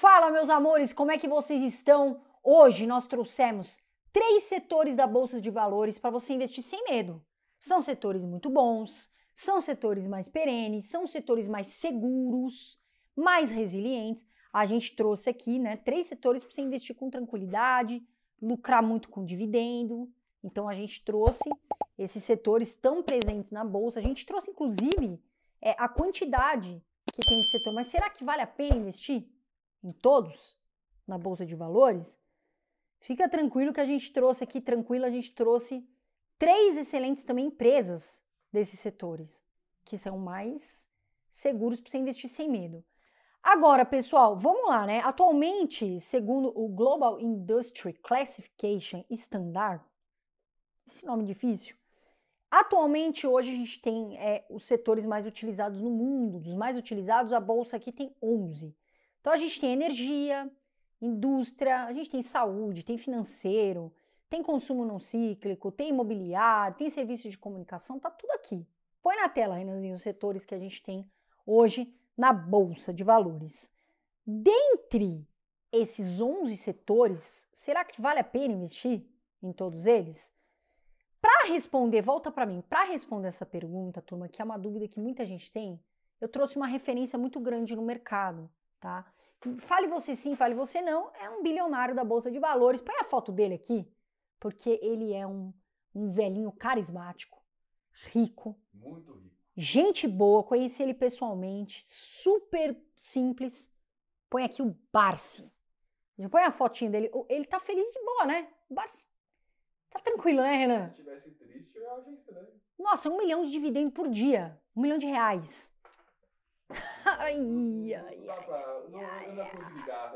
Fala, meus amores, como é que vocês estão? Hoje nós trouxemos três setores da bolsa de valores para você investir sem medo. São setores muito bons, são setores mais perenes, são setores mais seguros, mais resilientes. A gente trouxe aqui, né, três setores para você investir com tranquilidade, lucrar muito com dividendo. Então a gente trouxe esses setores tão presentes na bolsa. A gente trouxe inclusive é, a quantidade que tem de setor. Mas será que vale a pena investir? em todos, na bolsa de valores, fica tranquilo que a gente trouxe aqui, tranquilo, a gente trouxe três excelentes também empresas desses setores, que são mais seguros para você investir sem medo. Agora, pessoal, vamos lá, né? Atualmente, segundo o Global Industry Classification Standard, esse nome difícil, atualmente hoje a gente tem é, os setores mais utilizados no mundo, dos mais utilizados, a bolsa aqui tem 11. Então a gente tem energia, indústria, a gente tem saúde, tem financeiro, tem consumo não cíclico, tem imobiliário, tem serviço de comunicação, tá tudo aqui. Põe na tela, Renanzinho, os setores que a gente tem hoje na bolsa de valores. Dentre esses 11 setores, será que vale a pena investir em todos eles? Para responder, volta para mim, para responder essa pergunta, turma, que é uma dúvida que muita gente tem, eu trouxe uma referência muito grande no mercado, tá? Fale você sim, fale você não, é um bilionário da Bolsa de Valores. Põe a foto dele aqui, porque ele é um, um velhinho carismático, rico. Muito rico. Gente boa, conheci ele pessoalmente, super simples. Põe aqui o Barsi. Põe a fotinha dele. Ele tá feliz de boa, né? O Barsi Tá tranquilo, né, Renan? Se tivesse triste, eu ia estranho. Nossa, um milhão de dividendo por dia. Um milhão de reais. ai, ai, ai, não, ai, não pra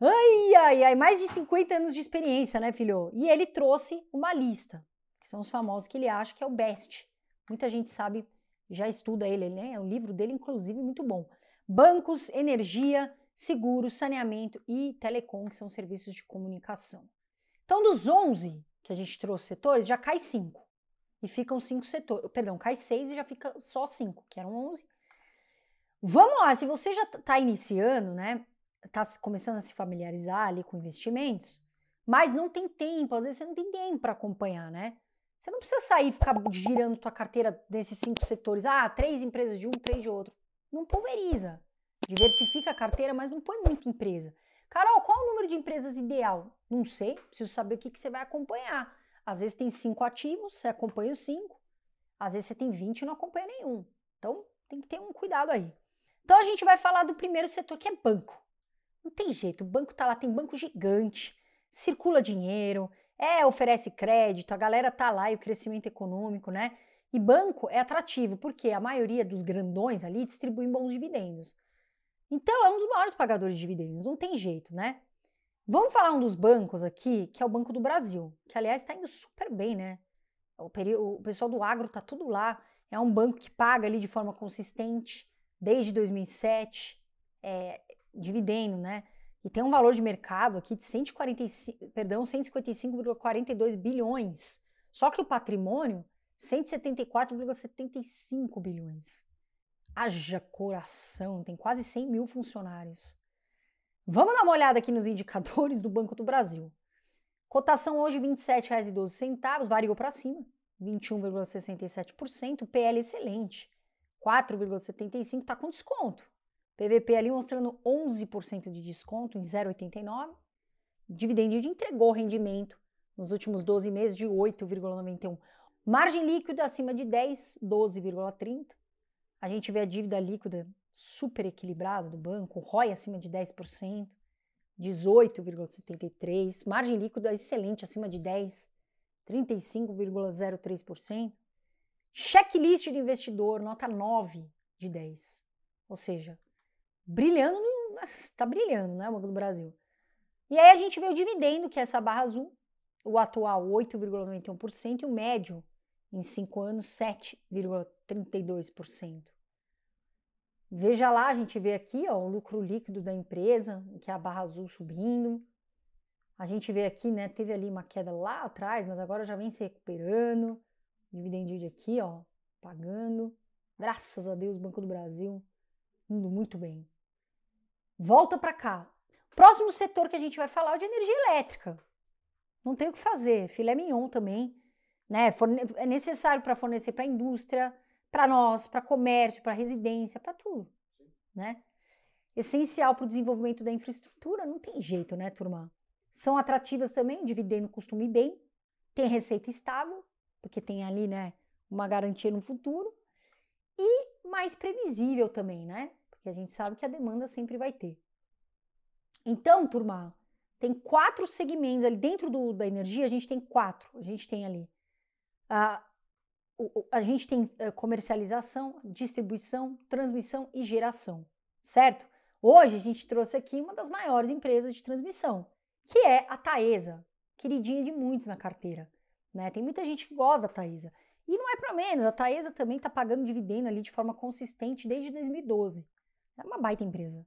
Ai, ai, ai, mais de 50 anos de experiência, né, filho? E ele trouxe uma lista, que são os famosos que ele acha que é o best. Muita gente sabe, já estuda ele, né? É um livro dele, inclusive, muito bom. Bancos, energia, seguro, saneamento e telecom, que são serviços de comunicação. Então, dos 11 que a gente trouxe setores, já cai 5. E ficam 5 setores. Perdão, cai 6 e já fica só 5, que eram 11 Vamos lá, se você já está iniciando, né? Está começando a se familiarizar ali com investimentos, mas não tem tempo, às vezes você não tem tempo para acompanhar, né? Você não precisa sair e ficar girando tua carteira nesses cinco setores. Ah, três empresas de um, três de outro. Não pulveriza. Diversifica a carteira, mas não põe muita empresa. Carol, qual é o número de empresas ideal? Não sei, preciso saber o que, que você vai acompanhar. Às vezes tem cinco ativos, você acompanha os cinco. Às vezes você tem 20 e não acompanha nenhum. Então tem que ter um cuidado aí. Então a gente vai falar do primeiro setor que é banco. Não tem jeito, o banco tá lá, tem banco gigante, circula dinheiro, é, oferece crédito, a galera tá lá e o crescimento econômico, né? E banco é atrativo, porque a maioria dos grandões ali distribuem bons dividendos. Então é um dos maiores pagadores de dividendos, não tem jeito, né? Vamos falar um dos bancos aqui, que é o Banco do Brasil, que aliás está indo super bem, né? O, o pessoal do agro tá tudo lá, é um banco que paga ali de forma consistente, desde 2007, é, dividendo, né? E tem um valor de mercado aqui de 145, perdão, 155,42 bilhões. Só que o patrimônio, 174,75 bilhões. Haja coração, tem quase 100 mil funcionários. Vamos dar uma olhada aqui nos indicadores do Banco do Brasil. Cotação hoje R$ 27,12, variou para cima, 21,67%, PL excelente. 4,75 está com desconto. PVP ali mostrando 11% de desconto em 0,89. Dividend yield entregou rendimento nos últimos 12 meses de 8,91. Margem líquida acima de 10, 12,30. A gente vê a dívida líquida super equilibrada do banco, ROI acima de 10%, 18,73%, margem líquida excelente acima de 10, 35,03%. Checklist de investidor, nota 9 de 10. Ou seja, brilhando, está brilhando, né, o Banco do Brasil. E aí a gente vê o dividendo, que é essa barra azul, o atual 8,91% e o médio em 5 anos 7,32%. Veja lá, a gente vê aqui ó, o lucro líquido da empresa, que é a barra azul subindo. A gente vê aqui, né? Teve ali uma queda lá atrás, mas agora já vem se recuperando. Dividend yield aqui, ó, pagando. Graças a Deus, Banco do Brasil indo muito bem. Volta para cá. Próximo setor que a gente vai falar é o de energia elétrica. Não tem o que fazer. Filé mignon também, né? É necessário para fornecer para a indústria, para nós, para comércio, para residência, para tudo, né? Essencial para o desenvolvimento da infraestrutura, não tem jeito, né, turma? São atrativas também, dividendo, costume bem, tem receita estável, porque tem ali, né, uma garantia no futuro e mais previsível também, né? Porque a gente sabe que a demanda sempre vai ter. Então, turma, tem quatro segmentos ali dentro do, da energia. A gente tem quatro. A gente tem ali a, a gente tem eh, comercialização, distribuição, transmissão e geração, certo? Hoje a gente trouxe aqui uma das maiores empresas de transmissão, que é a Taesa, queridinha de muitos na carteira. Né? Tem muita gente que gosta da Taísa. E não é para menos, a Taesa também está pagando dividendo ali de forma consistente desde 2012. É uma baita empresa.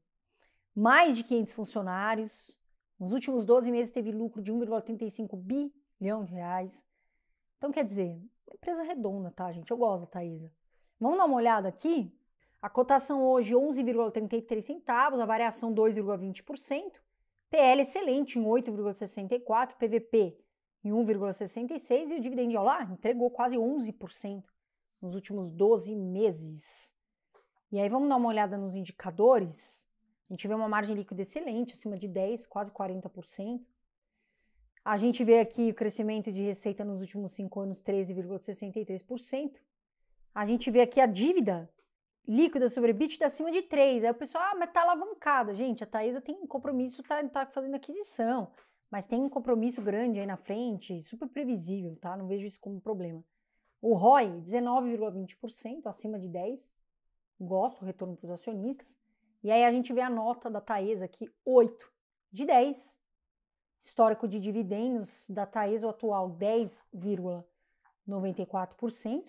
Mais de 500 funcionários. Nos últimos 12 meses teve lucro de 1,35 bilhão de reais. Então, quer dizer, uma empresa redonda, tá, gente? Eu gosto da Taesa. Vamos dar uma olhada aqui? A cotação hoje 11,33 centavos, a variação 2,20%. PL excelente em 8,64, PVP em 1,66 e o dividend ao lá entregou quase 11% nos últimos 12 meses. E aí vamos dar uma olhada nos indicadores. A gente vê uma margem líquida excelente, acima de 10, quase 40%. A gente vê aqui o crescimento de receita nos últimos 5 anos, 13,63%. A gente vê aqui a dívida líquida sobre EBITDA acima de 3. Aí o pessoal, ah, mas tá alavancada. Gente, a Taesa tem compromisso, tá, tá fazendo aquisição. Mas tem um compromisso grande aí na frente, super previsível, tá? Não vejo isso como problema. O ROI, 19,20%, acima de 10%. Gosto, retorno para os acionistas. E aí a gente vê a nota da Taesa aqui, 8 de 10. Histórico de dividendos da Taesa, o atual 10,94%.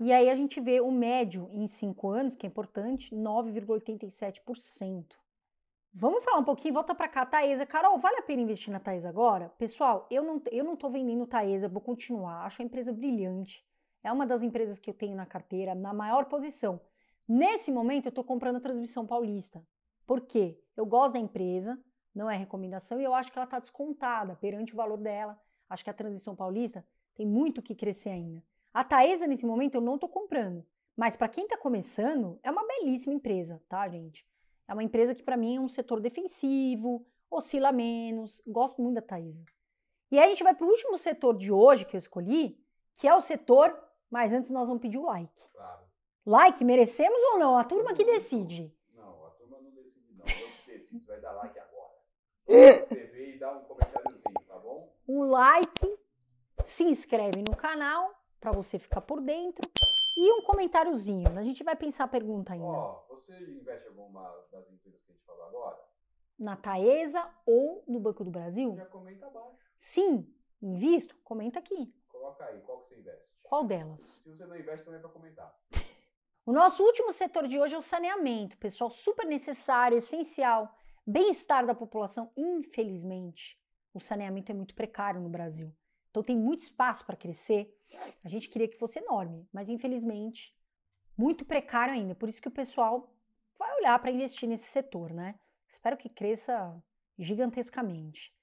E aí a gente vê o médio em 5 anos, que é importante, 9,87%. Vamos falar um pouquinho, volta para cá, Taesa. Carol, vale a pena investir na Taesa agora? Pessoal, eu não, eu não tô vendendo Taesa, vou continuar, acho a empresa brilhante. É uma das empresas que eu tenho na carteira, na maior posição. Nesse momento, eu estou comprando a Transmissão Paulista. Por quê? Eu gosto da empresa, não é recomendação, e eu acho que ela está descontada perante o valor dela. Acho que a Transmissão Paulista tem muito que crescer ainda. A Taesa, nesse momento, eu não estou comprando. Mas para quem está começando, é uma belíssima empresa, tá, gente? É uma empresa que, para mim, é um setor defensivo, oscila menos. Gosto muito da Taísa. E aí a gente vai para o último setor de hoje que eu escolhi, que é o setor, mas antes nós vamos pedir o like. Claro. Like, merecemos ou não? A turma que decide. Não, a turma não decide, não. Eu que decido, vai dar like agora. Se inscrever e dar um comentáriozinho, tá bom? Um like, se inscreve no canal para você ficar por dentro. E um comentáriozinho. Né? A gente vai pensar a pergunta ainda. Ó, oh, você investe alguma das empresas que a gente falou agora? Na Taesa ou no Banco do Brasil? Já comenta abaixo. Sim, invisto? Comenta aqui. Coloca aí, qual que você investe? Qual delas? Se você não investe, também é para comentar. o nosso último setor de hoje é o saneamento, pessoal, super necessário, essencial. Bem-estar da população, infelizmente, o saneamento é muito precário no Brasil. Então tem muito espaço para crescer a gente queria que fosse enorme, mas infelizmente muito precário ainda. Por isso que o pessoal vai olhar para investir nesse setor, né? Espero que cresça gigantescamente.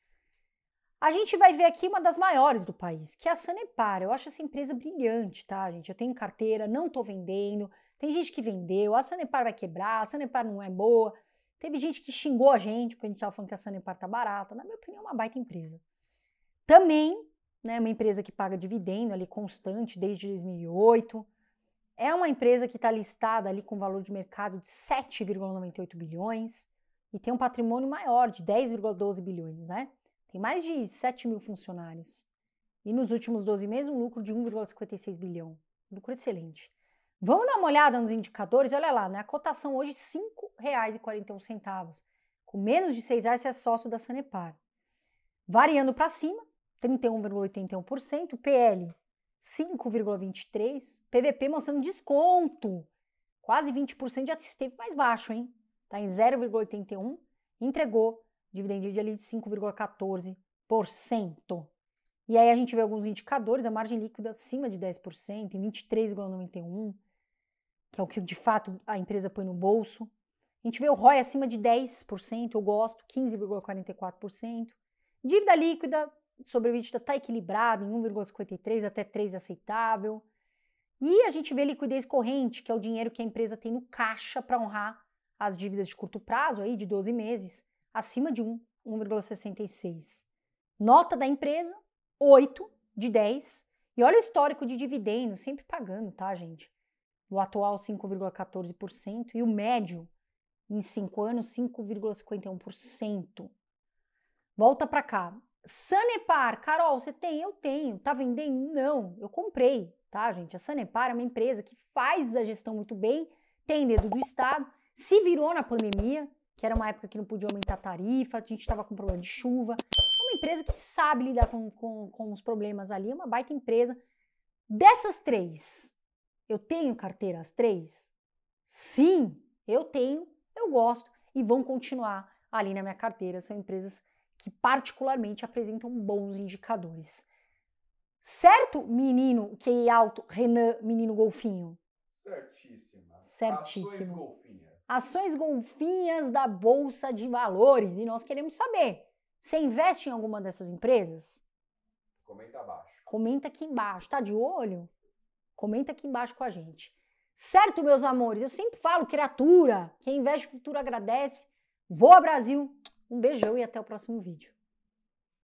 A gente vai ver aqui uma das maiores do país, que é a Sanepar. Eu acho essa empresa brilhante, tá, gente? Eu tenho carteira, não estou vendendo. Tem gente que vendeu, a Sanepar vai quebrar, a Sanepar não é boa. Teve gente que xingou a gente porque a gente estava falando que a Sanepar tá barata. Na minha opinião, é uma baita empresa. Também né, uma empresa que paga dividendo ali constante desde 2008. É uma empresa que está listada ali com valor de mercado de 7,98 bilhões e tem um patrimônio maior de 10,12 bilhões, né? Tem mais de 7 mil funcionários. E nos últimos 12 meses, um lucro de 1,56 bilhão. Lucro excelente. Vamos dar uma olhada nos indicadores? Olha lá, né? A cotação hoje R$ 5,41. Com menos de R$ reais você é sócio da Sanepar. Variando para cima, 31,81%, PL 5,23%, PVP mostrando desconto, quase 20%, já esteve mais baixo, hein? Está em 0,81%, entregou dividend de ali de 5,14%. E aí a gente vê alguns indicadores, a margem líquida acima de 10%, em 23,91%, que é o que de fato a empresa põe no bolso. A gente vê o ROI acima de 10%, eu gosto, 15,44%. Dívida líquida sobre o EBITDA está tá equilibrado em 1,53 até 3 aceitável. E a gente vê liquidez corrente, que é o dinheiro que a empresa tem no caixa para honrar as dívidas de curto prazo, aí de 12 meses, acima de 1, 1,66. Nota da empresa, 8 de 10. E olha o histórico de dividendos, sempre pagando, tá, gente? O atual 5,14% e o médio em 5 anos 5,51%. Volta para cá. Sanepar, Carol, você tem? Eu tenho. Tá vendendo? Não, eu comprei, tá, gente? A Sanepar é uma empresa que faz a gestão muito bem, tem dedo do Estado, se virou na pandemia, que era uma época que não podia aumentar a tarifa, a gente estava com problema de chuva. É uma empresa que sabe lidar com, com, com os problemas ali, é uma baita empresa. Dessas três, eu tenho carteira as três? Sim, eu tenho, eu gosto e vão continuar ali na minha carteira. São empresas que particularmente apresentam bons indicadores. Certo, menino QI alto, Renan, menino golfinho? Certíssima. Certíssimo. Ações golfinhas. Ações golfinhas da Bolsa de Valores. E nós queremos saber, você investe em alguma dessas empresas? Comenta abaixo. Comenta aqui embaixo. Tá de olho? Comenta aqui embaixo com a gente. Certo, meus amores? Eu sempre falo, criatura, quem investe no futuro agradece. Voa Brasil! Um beijão e até o próximo vídeo.